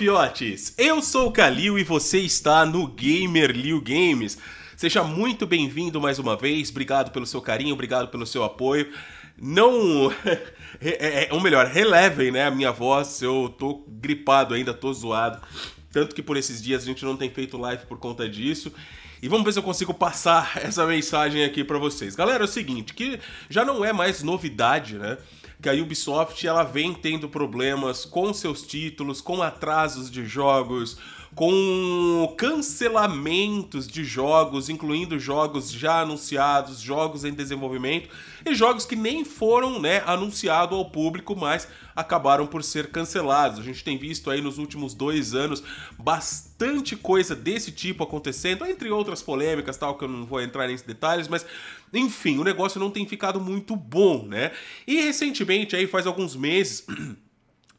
Fiotes! Eu sou o Kalil e você está no Gamer Liu Games. Seja muito bem-vindo mais uma vez, obrigado pelo seu carinho, obrigado pelo seu apoio. Não. É, é, ou melhor, relevem né, a minha voz, eu tô gripado ainda, tô zoado. Tanto que por esses dias a gente não tem feito live por conta disso. E vamos ver se eu consigo passar essa mensagem aqui para vocês. Galera, é o seguinte, que já não é mais novidade, né? que a Ubisoft ela vem tendo problemas com seus títulos, com atrasos de jogos, com cancelamentos de jogos, incluindo jogos já anunciados, jogos em desenvolvimento e jogos que nem foram né, anunciados ao público, mas acabaram por ser cancelados. A gente tem visto aí nos últimos dois anos bastante coisa desse tipo acontecendo, entre outras polêmicas, tal, que eu não vou entrar em detalhes, mas enfim, o negócio não tem ficado muito bom, né? E recentemente, aí faz alguns meses.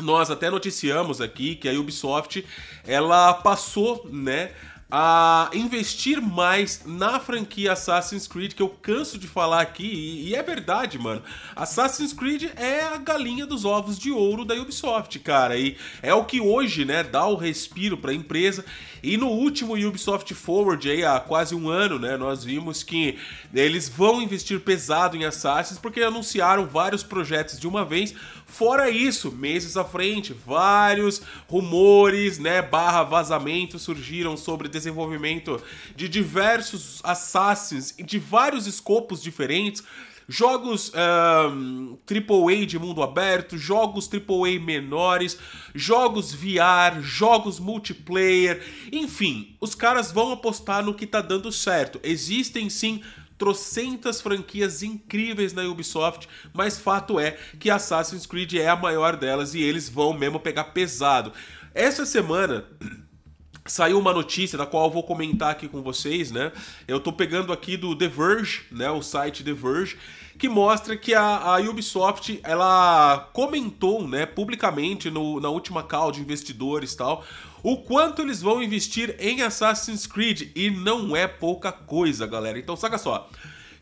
Nós até noticiamos aqui que a Ubisoft ela passou, né, a investir mais na franquia Assassin's Creed, que eu canso de falar aqui, e, e, é verdade, mano. Assassin's Creed é a galinha dos ovos de ouro da Ubisoft, cara, e é o que hoje, né, dá o respiro para a empresa. E no último Ubisoft Forward, aí, há quase um ano, né, nós vimos que eles vão investir pesado em Assassin's, porque anunciaram vários projetos de uma vez, Fora isso, meses à frente, vários rumores, né, barra vazamentos surgiram sobre desenvolvimento de diversos assassins de vários escopos diferentes, jogos um, AAA de mundo aberto, jogos AAA menores, jogos VR, jogos multiplayer, enfim, os caras vão apostar no que tá dando certo. Existem sim trocentas franquias incríveis na Ubisoft, mas fato é que Assassin's Creed é a maior delas e eles vão mesmo pegar pesado. Essa semana saiu uma notícia da qual eu vou comentar aqui com vocês, né? Eu tô pegando aqui do The Verge, né? O site The Verge, que mostra que a, a Ubisoft ela comentou, né, publicamente no, na última call de investidores e tal, o quanto eles vão investir em Assassin's Creed e não é pouca coisa, galera. Então saca só.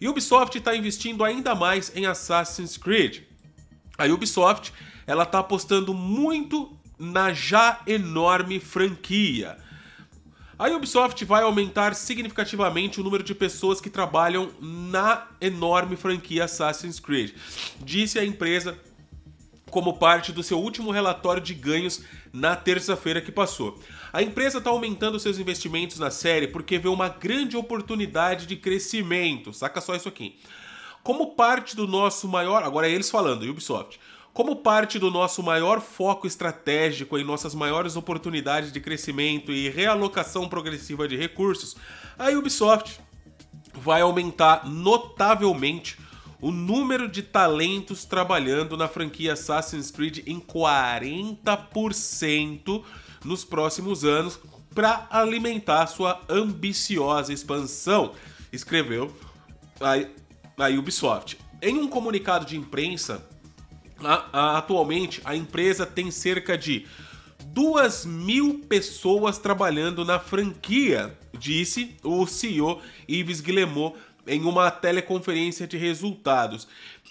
Ubisoft está investindo ainda mais em Assassin's Creed. A Ubisoft ela está apostando muito na já enorme franquia. A Ubisoft vai aumentar significativamente o número de pessoas que trabalham na enorme franquia Assassin's Creed, disse a empresa como parte do seu último relatório de ganhos na terça-feira que passou. A empresa está aumentando seus investimentos na série porque vê uma grande oportunidade de crescimento. Saca só isso aqui. Como parte do nosso maior. Agora é eles falando, Ubisoft. Como parte do nosso maior foco estratégico em nossas maiores oportunidades de crescimento e realocação progressiva de recursos, a Ubisoft vai aumentar notavelmente o número de talentos trabalhando na franquia Assassin's Creed em 40% nos próximos anos para alimentar sua ambiciosa expansão, escreveu a, a Ubisoft. Em um comunicado de imprensa, Atualmente, a empresa tem cerca de 2 mil pessoas trabalhando na franquia, disse o CEO Yves Guillemot em uma teleconferência de resultados.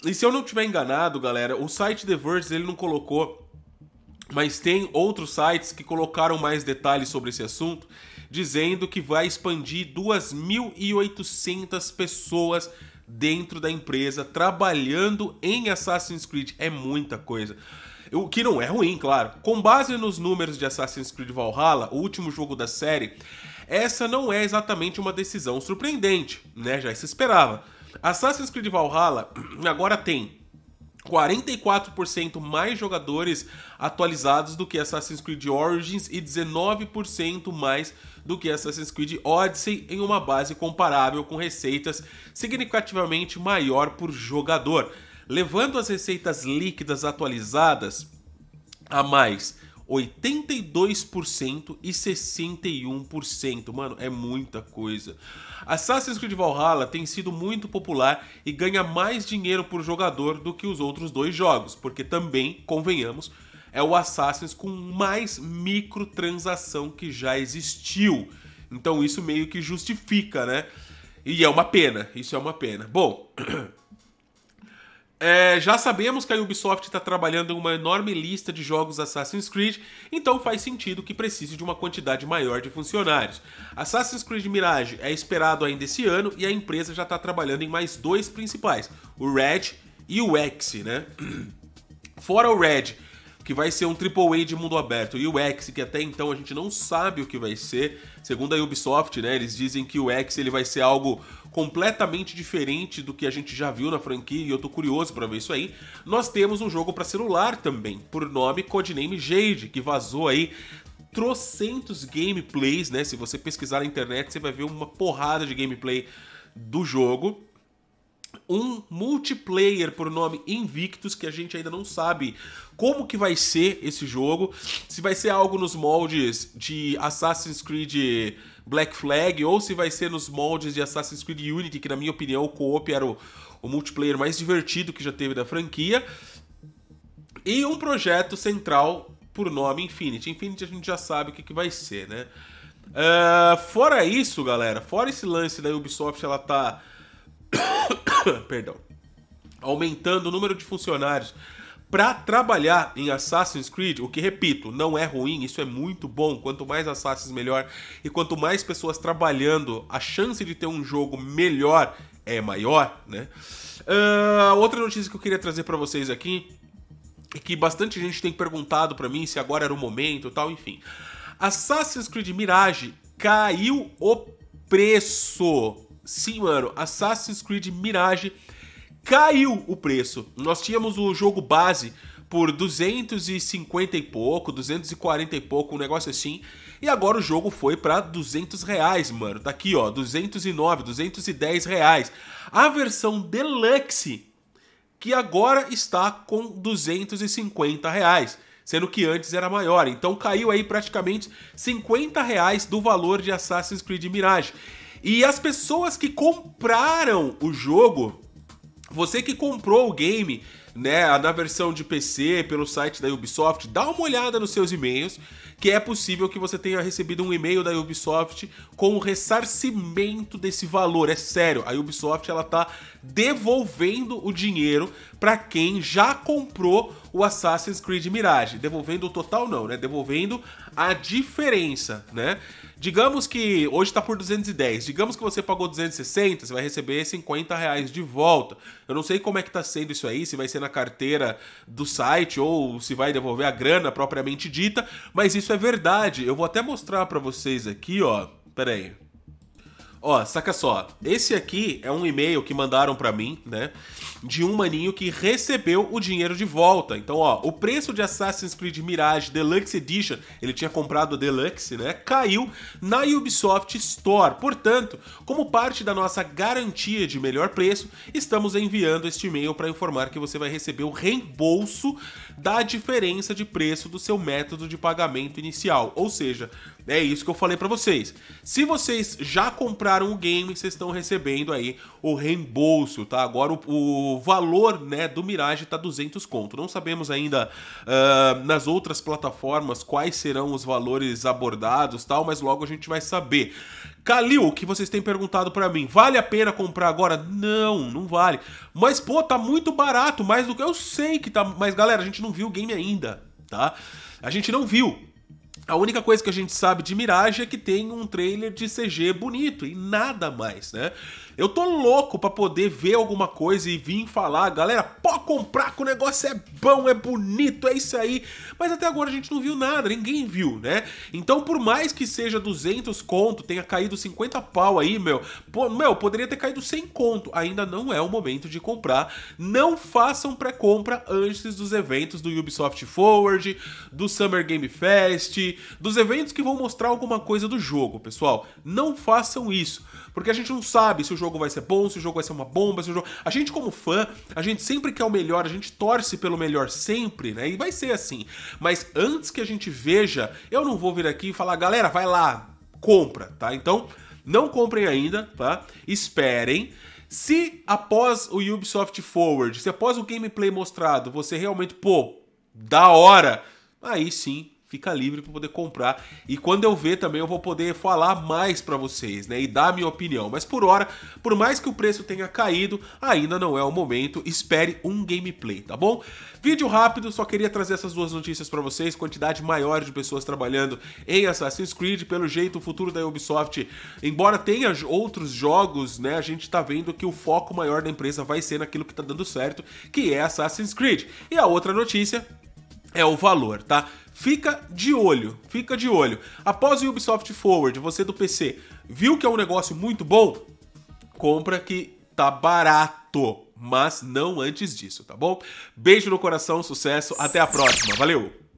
E se eu não estiver enganado, galera, o site The Verge ele não colocou, mas tem outros sites que colocaram mais detalhes sobre esse assunto, dizendo que vai expandir 2.800 pessoas dentro da empresa, trabalhando em Assassin's Creed. É muita coisa. O que não é ruim, claro. Com base nos números de Assassin's Creed Valhalla, o último jogo da série, essa não é exatamente uma decisão surpreendente, né? Já se esperava. Assassin's Creed Valhalla agora tem 44% mais jogadores atualizados do que Assassin's Creed Origins e 19% mais do que Assassin's Creed Odyssey em uma base comparável com receitas significativamente maior por jogador. Levando as receitas líquidas atualizadas a mais 82% e 61%. Mano, é muita coisa. Assassin's Creed Valhalla tem sido muito popular e ganha mais dinheiro por jogador do que os outros dois jogos, porque também, convenhamos, é o Assassin's com mais microtransação que já existiu. Então isso meio que justifica, né? E é uma pena, isso é uma pena. Bom, É, já sabemos que a Ubisoft está trabalhando em uma enorme lista de jogos Assassin's Creed, então faz sentido que precise de uma quantidade maior de funcionários. Assassin's Creed Mirage é esperado ainda esse ano e a empresa já está trabalhando em mais dois principais, o Red e o X, né? Fora o Red, que vai ser um AAA de mundo aberto, e o X, que até então a gente não sabe o que vai ser. Segundo a Ubisoft, né, eles dizem que o X ele vai ser algo completamente diferente do que a gente já viu na franquia, e eu tô curioso para ver isso aí. Nós temos um jogo para celular também, por nome Codename Jade, que vazou aí trocentos gameplays, né? Se você pesquisar na internet, você vai ver uma porrada de gameplay do jogo um multiplayer por nome Invictus, que a gente ainda não sabe como que vai ser esse jogo, se vai ser algo nos moldes de Assassin's Creed Black Flag ou se vai ser nos moldes de Assassin's Creed Unity, que na minha opinião o co-op era o, o multiplayer mais divertido que já teve da franquia. E um projeto central por nome Infinity. Infinity a gente já sabe o que, que vai ser, né? Uh, fora isso, galera, fora esse lance da Ubisoft, ela tá Perdão. Aumentando o número de funcionários para trabalhar em Assassin's Creed, o que repito, não é ruim, isso é muito bom. Quanto mais Assassins, melhor. E quanto mais pessoas trabalhando, a chance de ter um jogo melhor é maior, né? Uh, outra notícia que eu queria trazer para vocês aqui é que bastante gente tem perguntado para mim se agora era o momento, tal, enfim. Assassin's Creed Mirage caiu o preço Sim, mano, Assassin's Creed Mirage caiu o preço. Nós tínhamos o jogo base por 250 e pouco, 240 e pouco, um negócio assim. E agora o jogo foi para 200 reais, mano. Tá aqui, ó, 209, 210 reais. A versão Deluxe, que agora está com 250 reais. Sendo que antes era maior, então caiu aí praticamente 50 reais do valor de Assassin's Creed Mirage. E as pessoas que compraram o jogo, você que comprou o game, né, na versão de PC pelo site da Ubisoft, dá uma olhada nos seus e-mails, que é possível que você tenha recebido um e-mail da Ubisoft com o ressarcimento desse valor. É sério, a Ubisoft ela tá devolvendo o dinheiro para quem já comprou o Assassin's Creed Mirage, devolvendo o total não, né? Devolvendo a diferença, né? Digamos que hoje está por 210. Digamos que você pagou 260, você vai receber 50 reais de volta. Eu não sei como é que está sendo isso aí, se vai ser na carteira do site ou se vai devolver a grana propriamente dita, mas isso é verdade. Eu vou até mostrar para vocês aqui, ó. Pera aí. Ó, saca só. Esse aqui é um e-mail que mandaram para mim, né? De um maninho que recebeu o dinheiro de volta. Então, ó, o preço de Assassin's Creed Mirage Deluxe Edition, ele tinha comprado a Deluxe, né? Caiu na Ubisoft Store. Portanto, como parte da nossa garantia de melhor preço, estamos enviando este e-mail para informar que você vai receber o reembolso da diferença de preço do seu método de pagamento inicial. Ou seja, é isso que eu falei para vocês. Se vocês já compraram compraram o game, vocês estão recebendo aí o reembolso, tá? Agora o, o, valor, né, do Mirage tá 200 conto. Não sabemos ainda uh, nas outras plataformas quais serão os valores abordados, tal, mas logo a gente vai saber. o que vocês têm perguntado para mim, vale a pena comprar agora? Não, não vale. Mas pô, tá muito barato, mais do que eu sei que tá, mas galera, a gente não viu o game ainda, tá? A gente não viu, a única coisa que a gente sabe de Mirage é que tem um trailer de CG bonito e nada mais, né? Eu tô louco para poder ver alguma coisa e vir falar, galera, pode comprar que o negócio é bom, é bonito, é isso aí. Mas até agora a gente não viu nada, ninguém viu, né? Então, por mais que seja 200 conto, tenha caído 50 pau aí, meu, pô, meu, poderia ter caído 100 conto. Ainda não é o momento de comprar. Não façam pré-compra antes dos eventos do Ubisoft Forward, do Summer Game Fest, dos eventos que vão mostrar alguma coisa do jogo, pessoal. Não façam isso, porque a gente não sabe se o jogo jogo vai ser bom, se o jogo vai ser uma bomba, se o jogo. A gente, como fã, a gente sempre quer o melhor, a gente torce pelo melhor sempre, né? E vai ser assim. Mas antes que a gente veja, eu não vou vir aqui e falar, galera, vai lá, compra, tá? Então, não comprem ainda, tá? Esperem. Se após o Ubisoft Forward, se após o gameplay mostrado, você realmente, pô, da hora, aí sim fica livre para poder comprar. E quando eu ver também eu vou poder falar mais para vocês, né, e dar a minha opinião. Mas por hora, por mais que o preço tenha caído, ainda não é o momento. Espere um gameplay, tá bom? Vídeo rápido, só queria trazer essas duas notícias para vocês, quantidade maior de pessoas trabalhando em Assassin's Creed, pelo jeito o futuro da Ubisoft, embora tenha outros jogos, né, a gente tá vendo que o foco maior da empresa vai ser naquilo que tá dando certo, que é Assassin's Creed. E a outra notícia é o valor, tá? Fica de olho, fica de olho. Após o Ubisoft Forward, você do PC viu que é um negócio muito bom? Compra que tá barato, mas não antes disso, tá bom? Beijo no coração, sucesso, até a próxima, valeu!